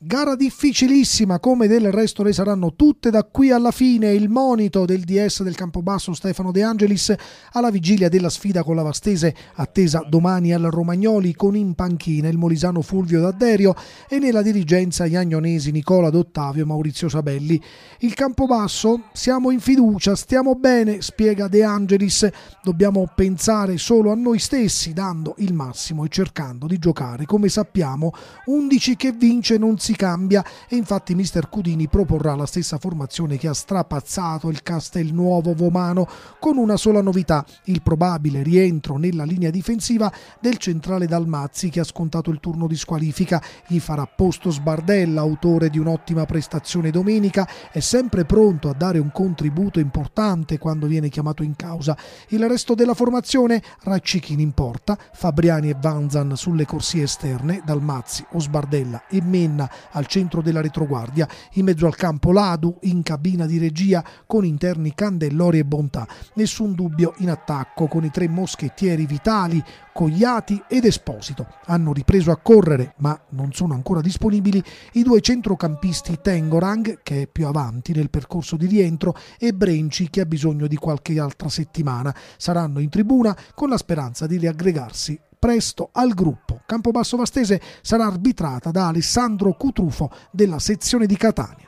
Gara difficilissima, come del resto le saranno tutte da qui alla fine. Il monito del DS del Campobasso Stefano De Angelis alla vigilia della sfida con la Vastese, attesa domani al Romagnoli, con in panchina il molisano Fulvio D'Adderio e nella dirigenza gli agnonesi Nicola D'Ottavio e Maurizio Sabelli. Il Campobasso, siamo in fiducia, stiamo bene, spiega De Angelis. Dobbiamo pensare solo a noi stessi, dando il massimo e cercando di giocare. Come sappiamo, 11 che vince non si si cambia e infatti mister Cudini proporrà la stessa formazione che ha strapazzato il Castelnuovo Vomano con una sola novità, il probabile rientro nella linea difensiva del centrale Dalmazzi che ha scontato il turno di squalifica. Gli farà posto Sbardella, autore di un'ottima prestazione domenica, è sempre pronto a dare un contributo importante quando viene chiamato in causa. Il resto della formazione, Raccichini in porta, Fabriani e Vanzan sulle corsie esterne, Dalmazzi, Osbardella e Menna al centro della retroguardia, in mezzo al campo Ladu, in cabina di regia con interni Candellori e Bontà. Nessun dubbio in attacco con i tre moschettieri vitali, Cogliati ed Esposito. Hanno ripreso a correre, ma non sono ancora disponibili i due centrocampisti Tengorang, che è più avanti nel percorso di rientro, e Brenci, che ha bisogno di qualche altra settimana. Saranno in tribuna con la speranza di riaggregarsi presto al gruppo. Campobasso Vastese sarà arbitrata da Alessandro Cutrufo della sezione di Catania.